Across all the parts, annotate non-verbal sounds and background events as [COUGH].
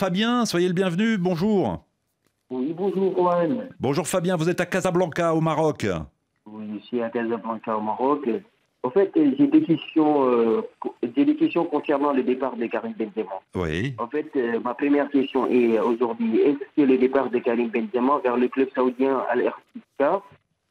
Fabien, soyez le bienvenu, bonjour. Oui, bonjour Juan. Bonjour Fabien, vous êtes à Casablanca au Maroc. Oui, je suis à Casablanca au Maroc. En fait, euh, j'ai des questions, concernant le départ de Karim Benzema. Oui. En fait, euh, ma première question est aujourd'hui est-ce que le départ de Karim Benzema vers le club saoudien Al Ertika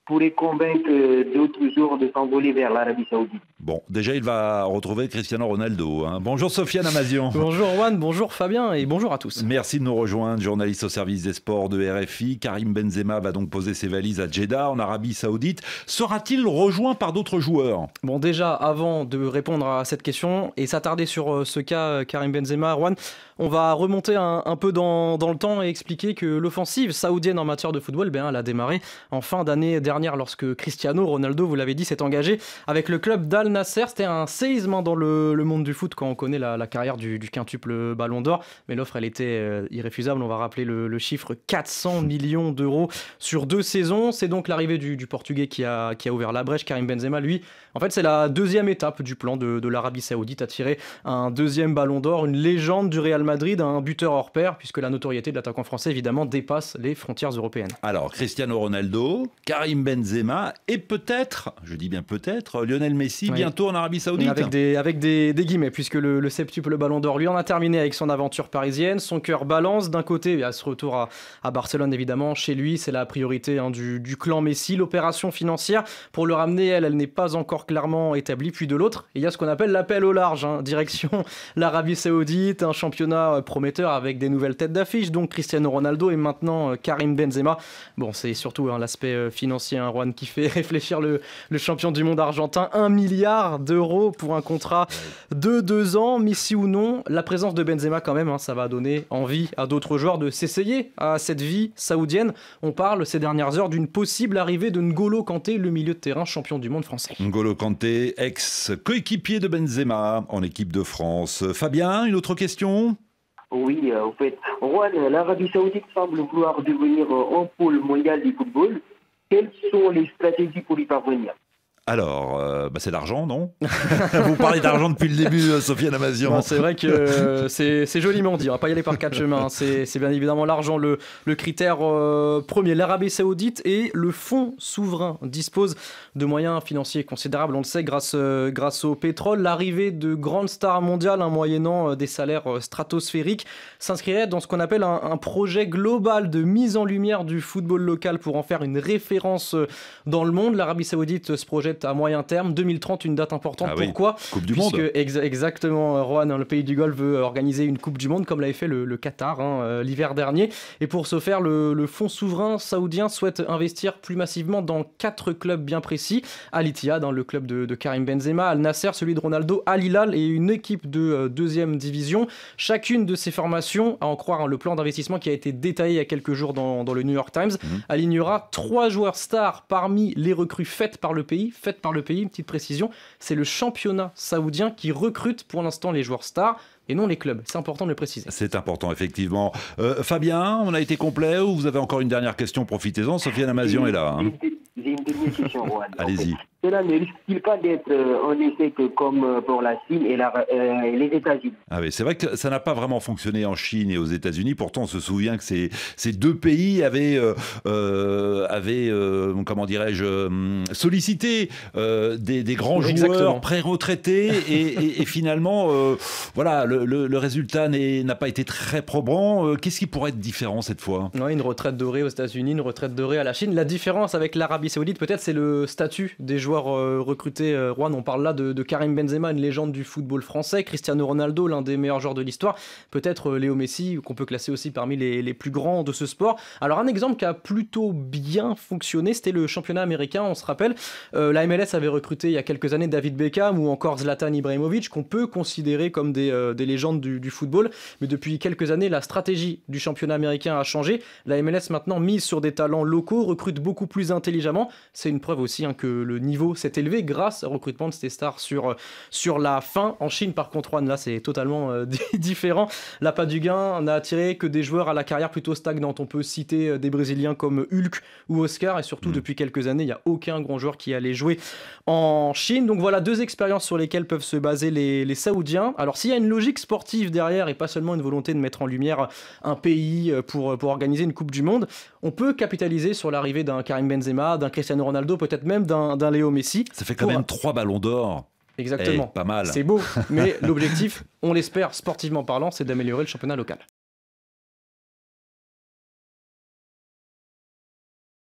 pourrait convaincre euh, d'autres joueurs de s'envoler vers l'Arabie Saoudite Bon, déjà, il va retrouver Cristiano Ronaldo. Hein. Bonjour Sofiane Amazion. [LAUGHS] bonjour Juan, bonjour Fabien et bonjour à tous. Merci de nous rejoindre, journaliste au service des sports de RFI. Karim Benzema va donc poser ses valises à Jeddah, en Arabie Saoudite. Sera-t-il rejoint par d'autres joueurs Bon, déjà, avant de répondre à cette question et s'attarder sur euh, ce cas euh, Karim Benzema, Juan, on va remonter un, peu dans, le temps et expliquer que l'offensive saoudienne en matière de football, bien, elle a démarré en fin d'année dernière lorsque Cristiano Ronaldo, vous l'avez dit, s'est engagé avec le club d'Al c'était un séisme dans le, monde du foot quand on connaît la, carrière du, quintuple Ballon d'Or. Mais l'offre, elle était euh, irréfusable. On va rappeler le, chiffre 400 millions d'euros sur deux saisons. C'est donc l'arrivée du, Portugais qui a, ouvert la brèche. Karim Benzema, lui, en fait, c'est la deuxième étape du plan de, de l'Arabie Saoudite à tirer un deuxième Ballon d'Or, une légende du Real Madrid, un buteur hors pair, puisque la notoriété de l'attaquant français, évidemment, dépasse les frontières européennes. Alors, Cristiano Ronaldo, Karim Benzema et peut-être, je dis bien peut-être, Lionel Messi, tour en Arabie Saoudite. Avec des, avec des, des guillemets, puisque le, le, septuple Ballon d'Or lui en a terminé avec son aventure parisienne. Son cœur balance d'un côté, il y a ce retour à, Barcelone évidemment, chez lui, c'est la priorité hein, du, du, clan Messi. L'opération financière pour le ramener, elle, elle n'est pas encore clairement établie. Puis de l'autre, il y a ce qu'on appelle l'appel au large, hein. direction [LAUGHS] l'Arabie Saoudite, un championnat euh, prometteur avec des nouvelles têtes d'affiche, donc Cristiano Ronaldo et maintenant euh, Karim Benzema. Bon, c'est surtout hein, l'aspect euh, financier, hein, Juan, qui fait [LAUGHS] réfléchir le, le champion du monde argentin. un milliard d'euros pour un contrat de deux ans. Mais si ou non, la présence de Benzema quand même, hein, ça va donner envie à d'autres joueurs de s'essayer à cette vie saoudienne. On parle ces dernières heures d'une possible arrivée de N'Golo Kanté, le milieu de terrain champion du monde français. N'Golo Kanté, ex-coéquipier de Benzema en équipe de France. Fabien, une autre question oui, en euh, fait. l'Arabie Saoudite semble vouloir devenir euh, un pôle mondial du football. Quelles sont les stratégies pour y parvenir alors, euh, bah, c'est l'argent, non [LAUGHS] Vous parlez d'argent depuis le début, euh, Sofiane Namazian. C'est vrai que euh, c'est joliment dit, on va pas y aller par quatre chemins. [LAUGHS] C'est bien évidemment l'argent, le, critère premier. L'Arabie saoudite et le fonds souverain disposent de moyens financiers considérables, on le sait, grâce, au pétrole. L'arrivée de grandes stars mondiales, en hein, moyennant des salaires stratosphériques, s'inscrirait dans ce qu'on appelle un, un, projet global de mise en lumière du football local pour en faire une référence dans le monde. L'Arabie saoudite se projette à moyen terme, 2030, une date importante. Ah Pourquoi Coupe du Monde. exactement, euh, Rouen, le pays du Golfe, veut euh, organiser une Coupe du Monde comme l'avait fait le, Qatar hein, euh, l'hiver dernier. Et pour ce faire, le, fonds souverain saoudien souhaite investir plus massivement dans quatre clubs bien précis. Al Ittihad, hein, le club de, Karim Benzema, Al Nasser, celui de Ronaldo, Al Hilal et une équipe de deuxième division. Chacune de ces formations, à en croire hein, le plan d'investissement qui a été détaillé il y a quelques jours dans, le New York Times, mhm. alignera trois joueurs stars parmi les recrues faites par le pays faite par le pays. Une petite précision, c'est le championnat saoudien qui recrute pour l'instant les joueurs stars et non les clubs. C'est important de le préciser. C'est important, effectivement. Euh, Fabien, on a été complet ou vous avez encore une dernière question Profitez-en. Sofiane Amazian est là. Hein. Allez-y. Cela ne risque-t-il pas d'être euh, en effet comme euh, pour la Chine et, euh, les États-Unis ah C'est vrai que ça n'a pas vraiment fonctionné en Chine et aux États-Unis. Pourtant, on se souvient que ces, ces deux pays avaient, avaient comment dirais-je, sollicité des, grands joueurs pré-retraités [LAUGHS] et, finalement, voilà, le, résultat n'a pas été très probant. Qu'est-ce qui pourrait être différent cette fois ouais, Une retraite dorée aux États-Unis, une retraite dorée à la Chine. La différence avec l'Arabie Saoudite, peut-être, c'est le statut des joueurs euh, recruter euh, Juan, on parle là de, Karim Benzema, une légende du football français, Cristiano Ronaldo, l'un des meilleurs joueurs de l'histoire, peut-être euh, Léo Messi, qu'on peut classer aussi parmi les, plus grands de ce sport. Alors un exemple qui a plutôt bien fonctionné, c'était le championnat américain, on se rappelle, la MLS avait recruté il y a quelques années David Beckham ou encore Zlatan Ibrahimovic, qu'on peut considérer comme des, légendes du, football, mais depuis quelques années, la stratégie du championnat américain a changé, la MLS maintenant mise sur des talents locaux, recrute beaucoup plus intelligemment, c'est une preuve aussi hein, que le niveau c'est s'est élevé grâce au recrutement de ces stars sur, euh, sur la fin. En Chine, par contre, là, c'est totalement euh, [LAUGHS] différent la pas du gain n'a attiré que des joueurs à la carrière plutôt stagnante. On peut citer euh, des Brésiliens comme Hulk ou Oscar, et surtout, hmm. depuis quelques années, il n'y a aucun grand joueur qui allait jouer en Chine. Donc voilà deux expériences sur lesquelles peuvent se baser les, les Saoudiens. Alors, s'il y a une logique sportive derrière et pas seulement une volonté de mettre en lumière un pays pour, pour organiser une Coupe du Monde, on peut capitaliser sur l'arrivée d'un Karim Benzema, d'un Cristiano Ronaldo, peut-être même d'un Léo Messi. Ça fait quand même trois ballons d'or. Exactement. Eh, pas mal. C'est beau, mais [LAUGHS] l'objectif, on l'espère, sportivement parlant, c'est d'améliorer le championnat local.